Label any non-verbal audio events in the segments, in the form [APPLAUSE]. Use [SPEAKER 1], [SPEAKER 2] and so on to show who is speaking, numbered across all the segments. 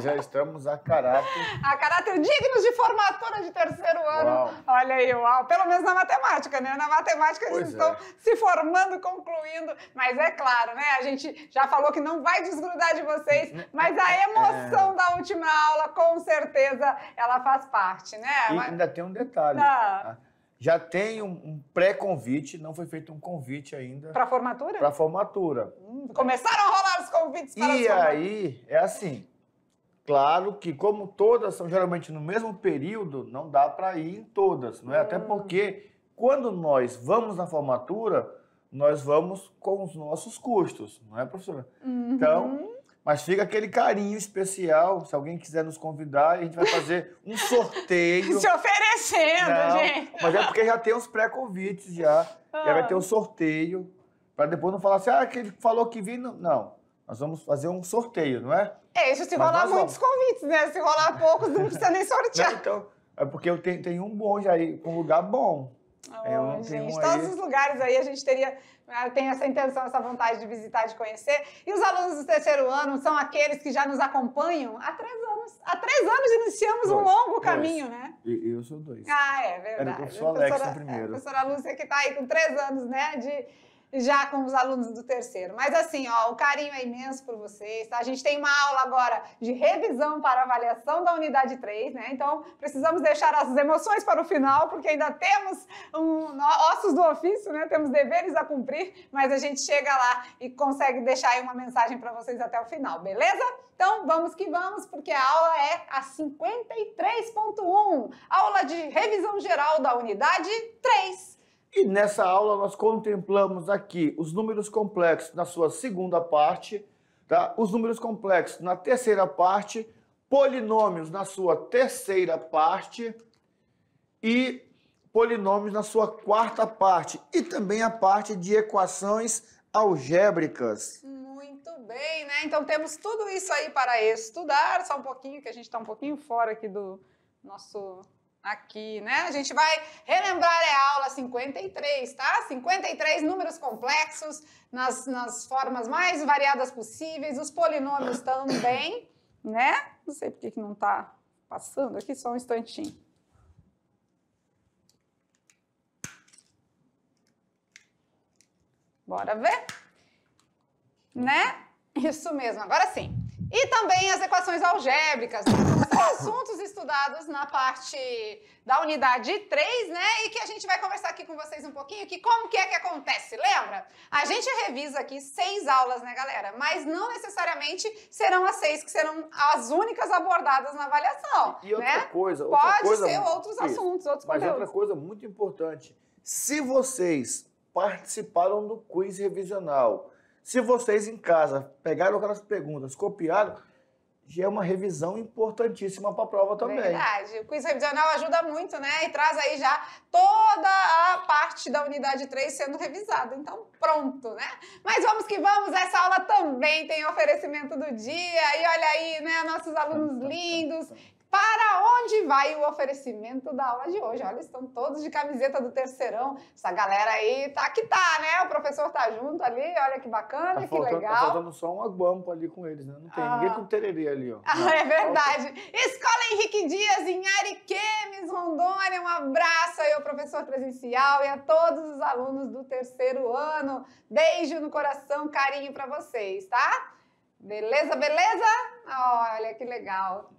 [SPEAKER 1] já estamos a caráter.
[SPEAKER 2] A caráter dignos de formatura de terceiro ano. Uau. Olha aí, uau. Pelo menos na matemática, né? Na matemática pois eles é. estão se formando, concluindo. Mas é claro, né? A gente já falou que não vai desgrudar de vocês, mas a é. emoção é. da última aula, com certeza, ela faz parte, né? E mas... ainda
[SPEAKER 1] tem um detalhe. Tá. Tá? Já tem um, um pré-convite, não foi feito um convite ainda. Para
[SPEAKER 2] formatura? Para
[SPEAKER 1] formatura.
[SPEAKER 2] Hum, começaram a rolar os convites
[SPEAKER 1] para E aí, é assim, Claro que, como todas são geralmente no mesmo período, não dá para ir em todas, não é? Hum. Até porque quando nós vamos na formatura, nós vamos com os nossos custos, não é, professora? Uhum. Então, mas fica aquele carinho especial. Se alguém quiser nos convidar, a gente vai fazer um [LAUGHS] sorteio. Se
[SPEAKER 2] oferecendo, não, gente. Mas é porque
[SPEAKER 1] já tem os pré-convites já. Ah. Já vai ter o um ah. sorteio. Para depois não falar assim, ah, aquele falou que vinha. Não. Nós vamos fazer um sorteio, não é?
[SPEAKER 2] É, isso se rolar muitos vamos. convites, né? Se rolar poucos, não precisa nem [LAUGHS] sortear. Não,
[SPEAKER 1] então, é porque eu tenho, tenho um bom já aí, um lugar bom. Oh, gente, um todos os
[SPEAKER 2] lugares aí a gente teria, ah, tem essa intenção, essa vontade de visitar, de conhecer. E os alunos do terceiro ano são aqueles que já nos acompanham há três anos. Há três anos iniciamos dois, um longo caminho, né?
[SPEAKER 1] eu sou dois.
[SPEAKER 2] Ah, é verdade. Era o professor Alex primeiro. A professora Lúcia que está aí com três anos, né? De já com os alunos do terceiro. Mas assim, ó, o carinho é imenso por vocês, tá? A gente tem uma aula agora de revisão para avaliação da unidade 3, né? Então, precisamos deixar as emoções para o final, porque ainda temos um, ossos do ofício, né? Temos deveres a cumprir, mas a gente chega lá e consegue deixar aí uma mensagem para vocês até o final, beleza? Então, vamos que vamos, porque a aula é a 53.1, aula de revisão geral da unidade 3.
[SPEAKER 1] E nessa aula nós contemplamos aqui os números complexos na sua segunda parte, tá? os números complexos na terceira parte, polinômios na sua terceira parte e polinômios na sua quarta parte e também a parte de equações algébricas.
[SPEAKER 2] Muito bem, né? Então temos tudo isso aí para estudar, só um pouquinho, que a gente está um pouquinho fora aqui do nosso aqui, né? A gente vai relembrar é, a aula 53, tá? 53 números complexos nas, nas formas mais variadas possíveis, os polinômios também, né? Não sei por que não está passando aqui, só um instantinho. Bora ver? Né? Isso mesmo, agora sim. E também as equações algébricas, né? assuntos estudados na parte da unidade 3, né? E que a gente vai conversar aqui com vocês um pouquinho, que como que é que acontece, lembra? A gente revisa aqui seis aulas, né, galera? Mas não necessariamente serão as seis que serão as únicas abordadas na avaliação, E outra né? coisa... Outra Pode coisa, ser outros isso, assuntos, outros mas conteúdos. Mas outra
[SPEAKER 1] coisa muito importante, se vocês participaram do quiz revisional se vocês em casa pegaram aquelas perguntas, copiaram, já é uma revisão importantíssima para a prova também. Verdade.
[SPEAKER 2] O quiz revisional ajuda muito, né? E traz aí já toda a parte da unidade 3 sendo revisada. Então, pronto, né? Mas vamos que vamos, essa aula também tem oferecimento do dia. E olha aí, né, nossos alunos lindos para onde vai o oferecimento da aula de hoje? Olha, estão todos de camiseta do terceirão. Essa galera aí tá que tá, né? O professor tá junto ali, olha que bacana, tá que tá legal. Tá faltando
[SPEAKER 1] só um aguampo ali com eles, né? Não tem ah. ninguém com tererê ali, ó. Ah, é verdade.
[SPEAKER 2] Escola Henrique Dias, em Ariquemes, Rondônia. Um abraço aí ao professor presencial e a todos os alunos do terceiro ano. Beijo no coração, carinho para vocês, tá? Beleza, beleza? Olha que legal.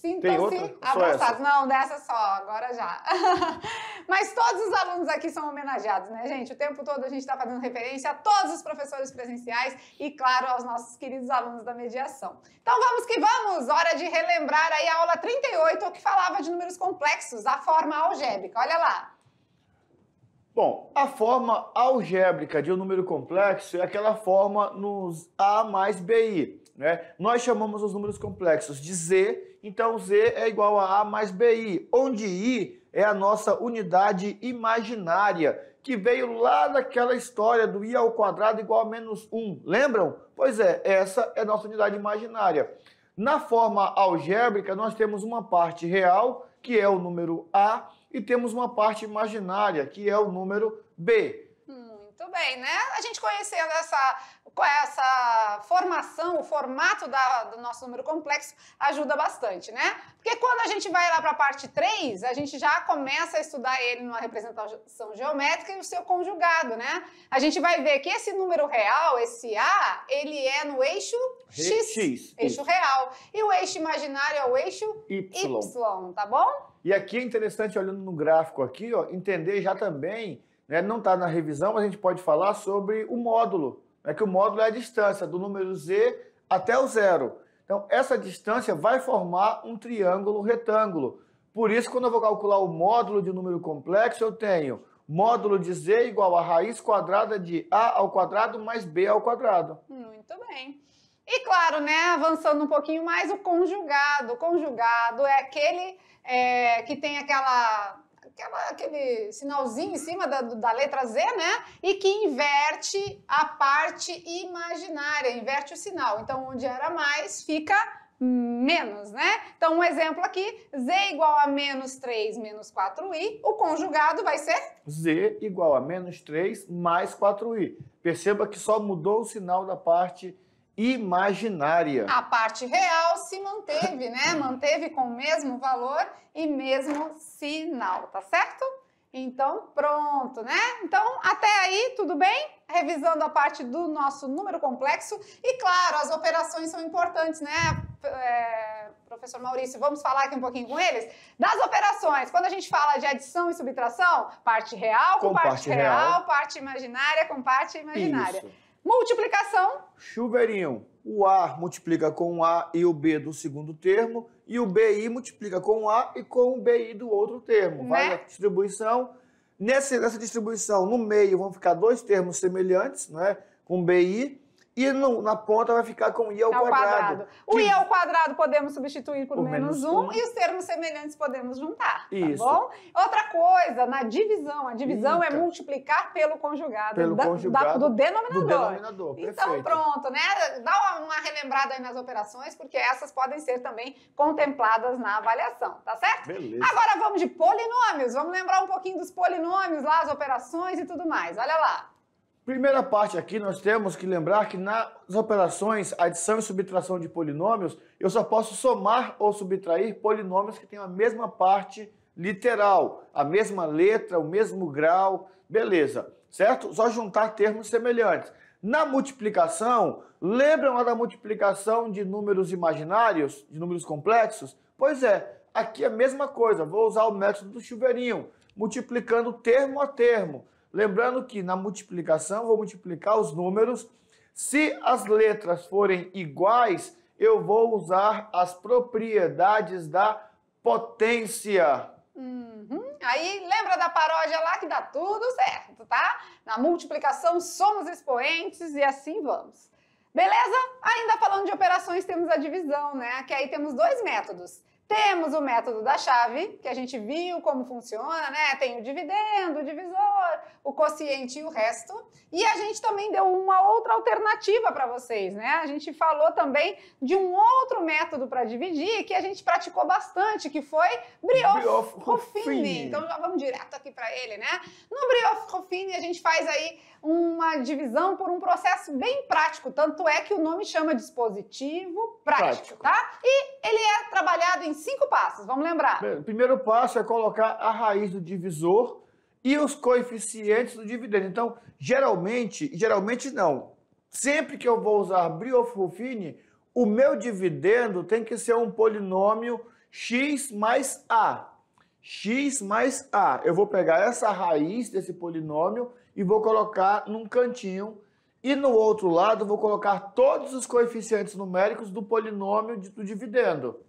[SPEAKER 2] Sintam-se então, abraçados. Não, dessa só, agora já. [LAUGHS] Mas todos os alunos aqui são homenageados, né, gente? O tempo todo a gente está fazendo referência a todos os professores presenciais e, claro, aos nossos queridos alunos da mediação. Então vamos que vamos! Hora de relembrar aí a aula 38, que falava de números complexos, a forma algébrica. Olha lá!
[SPEAKER 1] Bom, a forma algébrica de um número complexo é aquela forma nos A mais BI né? Nós chamamos os números complexos de Z, então Z é igual a A mais BI, onde I é a nossa unidade imaginária, que veio lá daquela história do I ao quadrado igual a menos 1, lembram? Pois é, essa é a nossa unidade imaginária. Na forma algébrica, nós temos uma parte real, que é o número A, e temos uma parte imaginária, que é o número B
[SPEAKER 2] bem, né? A gente conhecendo essa, essa formação, o formato da, do nosso número complexo ajuda bastante, né? Porque quando a gente vai lá para a parte 3, a gente já começa a estudar ele numa representação geométrica e o seu conjugado, né? A gente vai ver que esse número real, esse A, ele é no eixo X,
[SPEAKER 1] X eixo
[SPEAKER 2] real. E o eixo imaginário é o eixo y. y, tá
[SPEAKER 1] bom? E aqui é interessante, olhando no gráfico aqui, ó, entender já também né, não está na revisão, mas a gente pode falar sobre o módulo, né, que o módulo é a distância do número z até o zero. Então, essa distância vai formar um triângulo retângulo. Por isso, quando eu vou calcular o módulo de um número complexo, eu tenho módulo de z igual a raiz quadrada de a ao quadrado mais b ao quadrado.
[SPEAKER 2] Muito bem. E claro, né, avançando um pouquinho mais, o conjugado. O conjugado é aquele é, que tem aquela aquela, aquele sinalzinho em cima da, da letra Z, né? E que inverte a parte imaginária, inverte o sinal. Então, onde era mais, fica menos, né? Então, um exemplo aqui, z igual a menos 3 menos 4i, o conjugado vai ser?
[SPEAKER 1] z igual a menos 3 mais 4i. Perceba que só mudou o sinal da parte imaginária imaginária. A
[SPEAKER 2] parte real se manteve, né? [LAUGHS] manteve com o mesmo valor e mesmo sinal, tá certo? Então, pronto, né? Então, até aí, tudo bem? Revisando a parte do nosso número complexo. E, claro, as operações são importantes, né? É, professor Maurício, vamos falar aqui um pouquinho com eles? Das operações, quando a gente fala de adição e subtração, parte real com, com parte, parte real, real, parte imaginária com parte imaginária. Isso. Multiplicação.
[SPEAKER 1] Chuveirinho. O A multiplica com o A e o B do segundo termo, e o BI multiplica com o A e com o BI do outro termo. Né? Vai a distribuição. Nesse, nessa distribuição, no meio, vão ficar dois termos semelhantes, né? com BI, e no, na ponta vai ficar com i ao, quadrado. quadrado.
[SPEAKER 2] O que... i ao quadrado podemos substituir por, por menos 1 um, e os termos semelhantes podemos juntar, tá Isso. tá bom? Outra coisa, na divisão, a divisão é Eita. é multiplicar pelo conjugado, pelo da, conjugado da, do denominador. Do denominador
[SPEAKER 1] então pronto,
[SPEAKER 2] né? Dá uma relembrada aí nas operações, porque essas podem ser também contempladas na avaliação, tá certo? Beleza. Agora vamos de polinômios, vamos lembrar um pouquinho dos polinômios lá, as operações e tudo mais. Olha lá.
[SPEAKER 1] Primeira parte aqui, nós temos que lembrar que nas operações adição e subtração de polinômios, eu só posso somar ou subtrair polinômios que têm a mesma parte literal, a mesma letra, o mesmo grau, beleza, certo? Só juntar termos semelhantes. Na multiplicação, lembram lá da multiplicação de números imaginários, de números complexos? Pois é, aqui é a mesma coisa, vou usar o método do chuveirinho, multiplicando termo a termo. Lembrando que na multiplicação, vou multiplicar os números. Se as letras forem iguais, eu vou usar as propriedades da potência.
[SPEAKER 2] Uhum. Aí lembra da paródia lá que dá tudo certo, tá? Na multiplicação somos expoentes e assim vamos. Beleza? Ainda falando de operações, temos a divisão, né? Que aí temos dois métodos. Temos o método da chave, que a gente viu como funciona, né? Tem o dividendo, o divisor, o quociente e o resto. E a gente também deu uma outra alternativa para vocês, né? A gente falou também de um outro método para dividir que a gente praticou bastante, que foi brioche, Ruffini. Então já vamos direto aqui para ele, né? No brioche Ruffini a gente faz aí uma divisão por um processo bem prático, tanto é que o nome chama dispositivo prático, prático. tá? E ele é trabalhado em cinco passos, vamos lembrar.
[SPEAKER 1] o primeiro passo é colocar a raiz do divisor e os coeficientes do dividendo. Então, geralmente, geralmente não, sempre que eu vou usar Brioff-Ruffini, o meu dividendo tem que ser um polinômio x mais a. x mais a. Eu vou pegar essa raiz desse polinômio e vou colocar num cantinho. E no outro lado, vou colocar todos os coeficientes numéricos do polinômio do dividendo.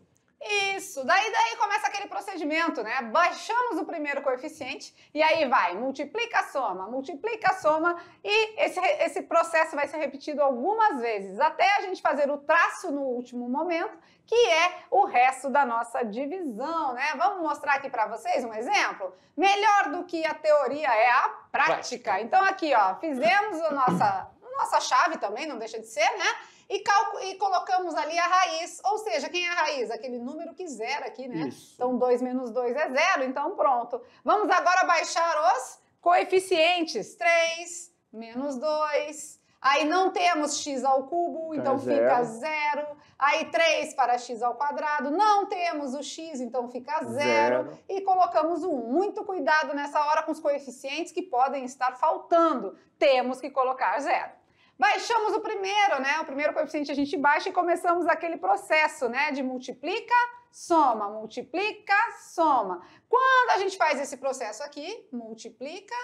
[SPEAKER 2] Isso, daí daí começa aquele procedimento, né? Baixamos o primeiro coeficiente e aí vai, multiplica a soma, multiplica a soma e esse, esse processo vai ser repetido algumas vezes, até a gente fazer o traço no último momento, que é o resto da nossa divisão, né? Vamos mostrar aqui para vocês um exemplo? Melhor do que a teoria é a prática. prática. Então aqui, ó, fizemos a nossa, a nossa chave também, não deixa de ser, né? e, e colocamos ali a raiz, ou seja, quem é a raiz? Aquele número que zero aqui, né? Isso. Então 2 menos 2 é zero, então pronto. Vamos agora baixar os coeficientes. 3 menos 2. Aí não temos x ao cubo, então, fica zero. Aí 3 para x ao quadrado, não temos o x, então fica zero. zero. E colocamos um. Muito cuidado nessa hora com os coeficientes que podem estar faltando. Temos que colocar zero. Baixamos o primeiro, né? O primeiro coeficiente a gente baixa e começamos aquele processo, né? De multiplica, soma, multiplica, soma. Quando a gente faz esse processo aqui, multiplica,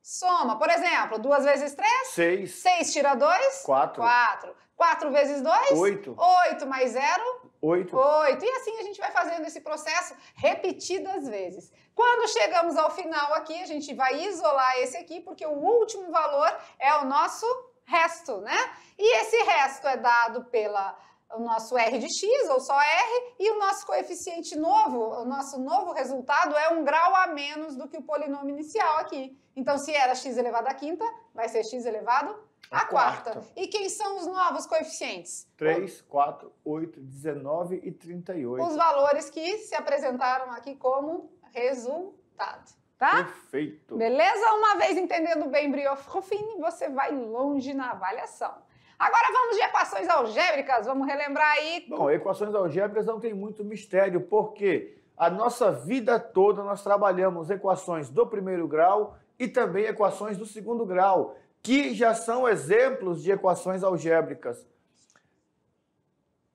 [SPEAKER 2] soma. Por exemplo, duas vezes três? Seis. Seis tira dois?
[SPEAKER 1] Quatro. Quatro.
[SPEAKER 2] Quatro vezes dois? Oito. Oito mais zero? Oito. Oito. E assim a gente vai fazendo esse processo repetidas vezes. Quando chegamos ao final aqui, a gente vai isolar esse aqui, porque o último valor é o nosso resto, né? E esse resto é dado pela o nosso R de x, ou só R, e o nosso coeficiente novo, o nosso novo resultado é um grau a menos do que o polinômio inicial aqui. Então, se era x elevado à quinta, vai ser x elevado à quarta. quarta. E quem são os novos coeficientes?
[SPEAKER 1] 3, 4, 8, 19 e 38. Os
[SPEAKER 2] valores que se apresentaram aqui como resultado tá?
[SPEAKER 1] Perfeito.
[SPEAKER 2] Beleza? Uma vez entendendo bem Briofrofini, você vai longe na avaliação. Agora vamos de equações algébricas, vamos relembrar aí. Bom,
[SPEAKER 1] equações algébricas não tem muito mistério, porque a nossa vida toda nós trabalhamos equações do primeiro grau e também equações do segundo grau, que já são exemplos de equações algébricas.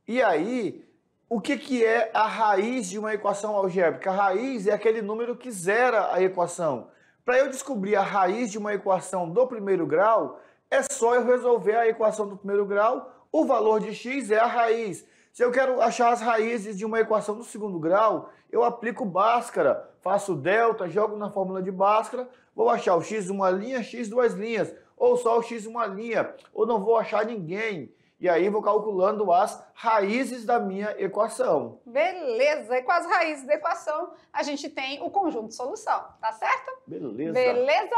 [SPEAKER 1] E aí, o que, que é a raiz de uma equação algébrica? A raiz é aquele número que zera a equação. Para eu descobrir a raiz de uma equação do primeiro grau, é só eu resolver a equação do primeiro grau, o valor de x é a raiz. Se eu quero achar as raízes de uma equação do segundo grau, eu aplico Bhaskara, faço delta, jogo na fórmula de Bhaskara, vou achar o x uma linha, x duas linhas, ou só o x uma linha, ou não vou achar ninguém. E aí vou calculando as raízes da minha equação.
[SPEAKER 2] Beleza, e com as raízes da equação a gente tem o conjunto de solução, tá certo? Beleza. Beleza?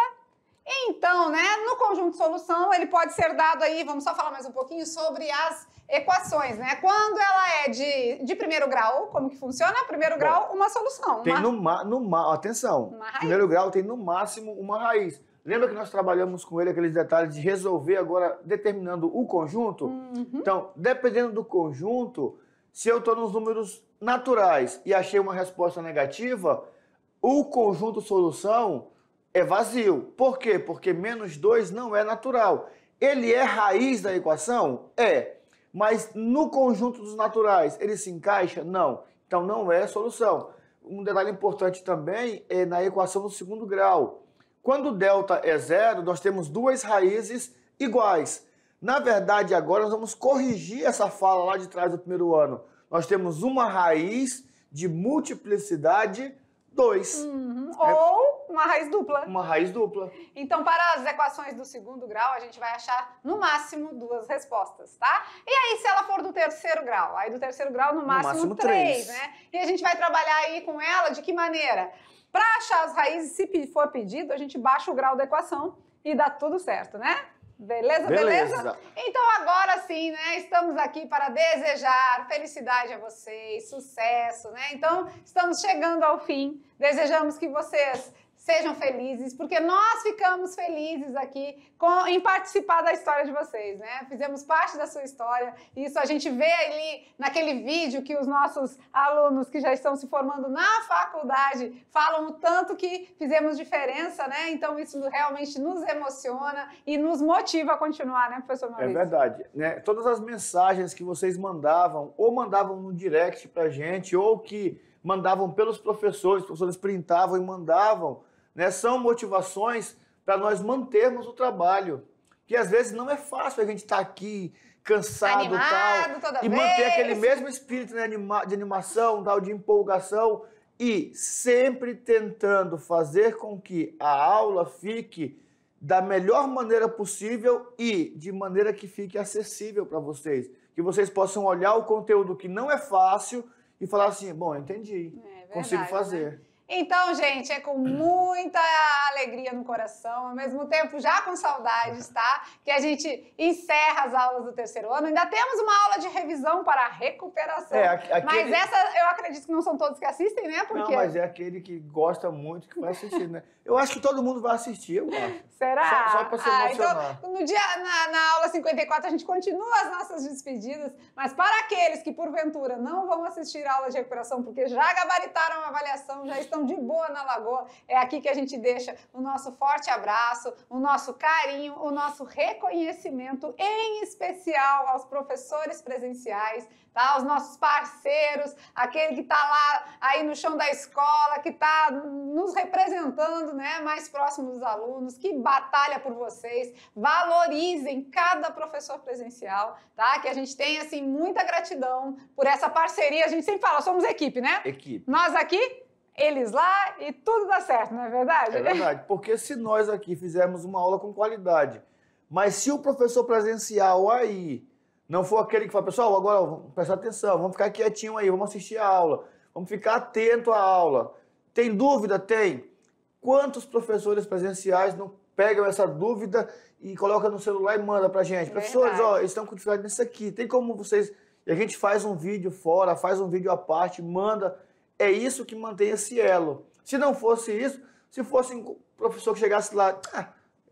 [SPEAKER 2] Então, né, no conjunto de solução, ele pode ser dado aí, vamos só falar mais um pouquinho sobre as equações, né? Quando ela é de, de primeiro grau, como que funciona? Primeiro grau, Bom, uma solução. Uma... Tem no,
[SPEAKER 1] ma, no ma, atenção, primeiro grau tem no máximo uma raiz. Lembra que nós trabalhamos com ele aqueles detalhes de resolver agora determinando o conjunto? Uhum. Então, dependendo do conjunto, se eu estou nos números naturais e achei uma resposta negativa, o conjunto solução é vazio. Por quê? Porque menos 2 não é natural. Ele é raiz da equação? É. Mas no conjunto dos naturais, ele se encaixa? Não. Então não é solução. Um detalhe importante também é na equação do segundo grau. Quando delta é zero, nós temos duas raízes iguais. Na verdade, agora nós vamos corrigir essa fala lá de trás do primeiro ano. Nós temos uma raiz de multiplicidade 2.
[SPEAKER 2] Uhum. É. Ou
[SPEAKER 1] uma raiz dupla. Uma raiz dupla.
[SPEAKER 2] Então, para as equações do segundo grau, a gente vai achar no máximo duas respostas, tá? E aí, se ela for do terceiro grau? Aí, do terceiro grau, no máximo, no máximo três, três, né? E a gente vai trabalhar aí com ela de que maneira? Para achar as raízes, se for pedido, a gente baixa o grau da equação e dá tudo certo, né? Beleza, beleza, beleza? Então agora sim, né? Estamos aqui para desejar felicidade a vocês, sucesso, né? Então estamos chegando ao fim. Desejamos que vocês sejam felizes, porque nós ficamos felizes aqui com, em participar da história de vocês, né? Fizemos parte da sua história, isso a gente vê ali naquele vídeo que os nossos alunos que já estão se formando na faculdade falam o tanto que fizemos diferença, né? Então isso realmente nos emociona e nos motiva a continuar, né, professor é Maurício? É
[SPEAKER 1] verdade, né? Todas as mensagens que vocês mandavam, ou mandavam no direct pra gente, ou que mandavam pelos professores, os professores printavam e mandavam né, são motivações para nós mantermos o trabalho. Que às vezes não é fácil a gente estar tá aqui cansado Animado, tal, e vez. manter aquele mesmo espírito né, de animação, tal, de empolgação e sempre tentando fazer com que a aula fique da melhor maneira possível e de maneira que fique acessível para vocês, que vocês possam olhar o conteúdo que não é fácil e falar assim, bom, eu entendi, é, verdade, consigo fazer. Né?
[SPEAKER 2] Então, gente, é com muita alegria no coração, ao mesmo tempo já com saudades, tá? Que a gente encerra as aulas do terceiro ano. Ainda temos uma aula de revisão para recuperação. É, aquele... Mas essa eu acredito que não são todos que assistem, né? Porque... Não, mas
[SPEAKER 1] é aquele que gosta muito que vai assistir, né? Eu acho que todo mundo vai assistir, eu acho. Será? Só, só para se ah, então, emocionar. Então,
[SPEAKER 2] no dia, na, na aula 54 a gente continua as nossas despedidas, mas para aqueles que porventura não vão assistir a aula de recuperação porque já gabaritaram a avaliação, já estão estão de boa na lagoa. É aqui que a gente deixa o nosso forte abraço, o nosso carinho, o nosso reconhecimento, em especial aos professores presenciais, tá? Aos nossos parceiros, aquele que está lá aí no chão da escola, que está nos representando, né? Mais próximo dos alunos, que batalha por vocês. Valorizem cada professor presencial, tá? Que a gente tem assim muita gratidão por essa parceria. A gente sempre fala, somos equipe, né? Equipe. Nós aqui eles lá e tudo dá certo, não é verdade? É verdade,
[SPEAKER 1] porque se nós aqui fizermos uma aula com qualidade, mas se o professor presencial aí não for aquele que fala, pessoal, agora presta atenção, vamos ficar quietinho aí, vamos assistir a aula, vamos ficar atento à aula. Tem dúvida? Tem. Quantos professores presenciais não pegam essa dúvida e colocam no celular e manda pra gente? É Professores, ó, eles estão com dificuldade nisso aqui. Tem como vocês. E a gente faz um vídeo fora, faz um vídeo à parte, manda é isso que mantém esse elo. Se não fosse isso, se fosse um professor que chegasse lá, ah,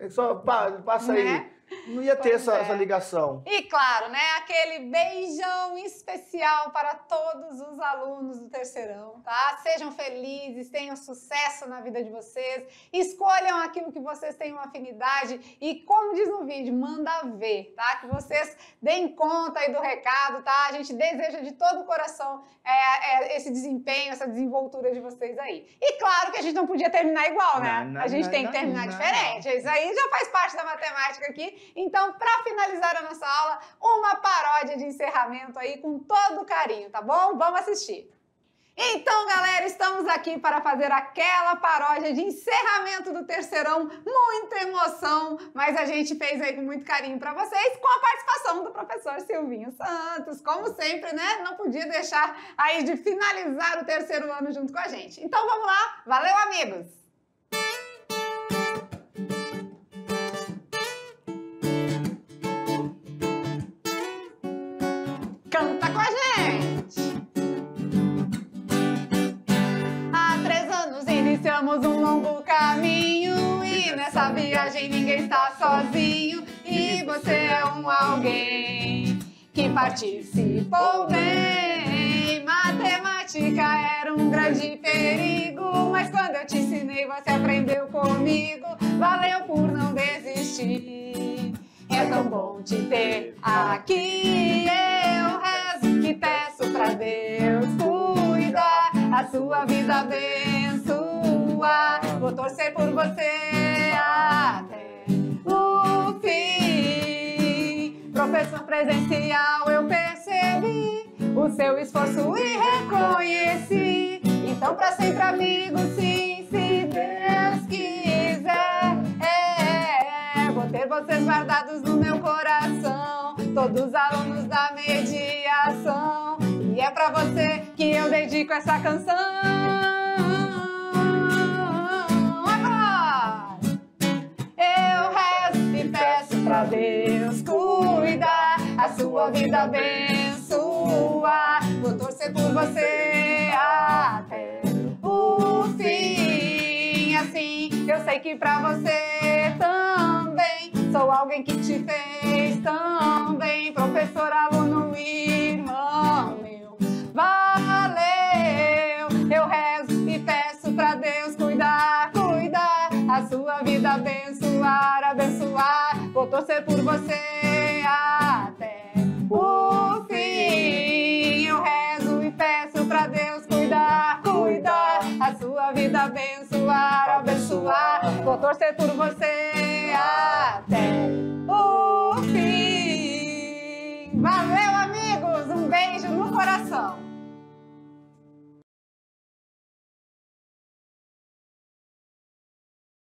[SPEAKER 1] só passa aí. Né? Não ia ter essa, é. essa, ligação.
[SPEAKER 2] E claro, né? Aquele beijão especial para todos os alunos do terceirão, tá? Sejam felizes, tenham sucesso na vida de vocês, escolham aquilo que vocês tenham afinidade e, como diz no vídeo, manda ver, tá? Que vocês deem conta aí do recado, tá? A gente deseja de todo o coração é, é, esse desempenho, essa desenvoltura de vocês aí. E claro que a gente não podia terminar igual, né? Não, não, a gente não, tem que terminar diferente. Isso aí já faz parte da matemática aqui então, para finalizar a nossa aula, uma paródia de encerramento aí com todo carinho, tá bom? Vamos assistir. Então, galera, estamos aqui para fazer aquela paródia de encerramento do terceirão, muita emoção, mas a gente fez aí com muito carinho para vocês, com a participação do professor Silvinho Santos, como sempre, né? Não podia deixar aí de finalizar o terceiro ano junto com a gente. Então, vamos lá, valeu, amigos! viagem ninguém está sozinho e você é um alguém que participou bem. Matemática era um grande perigo, mas quando eu te ensinei você aprendeu comigo. Valeu por não desistir. É tão bom te ter aqui. Eu rezo que peço pra Deus cuidar a sua vida abençoa. Vou torcer por você até o fim. Professor presencial, eu percebi o seu esforço e reconheci. Então, para sempre, amigo, sim, se Deus quiser, é, é, é. vou ter vocês guardados no meu coração. Todos alunos da mediação. E é para você que eu dedico essa canção. Sua vida abençoar. Vou torcer por você até o fim. Assim, eu sei que pra você também sou alguém que te fez também, professor, aluno, irmão meu. Valeu, eu rezo e peço pra Deus cuidar, cuidar, a sua vida abençoar, abençoar. Vou torcer por você. É por você até o fim. Valeu, amigos! Um beijo no coração!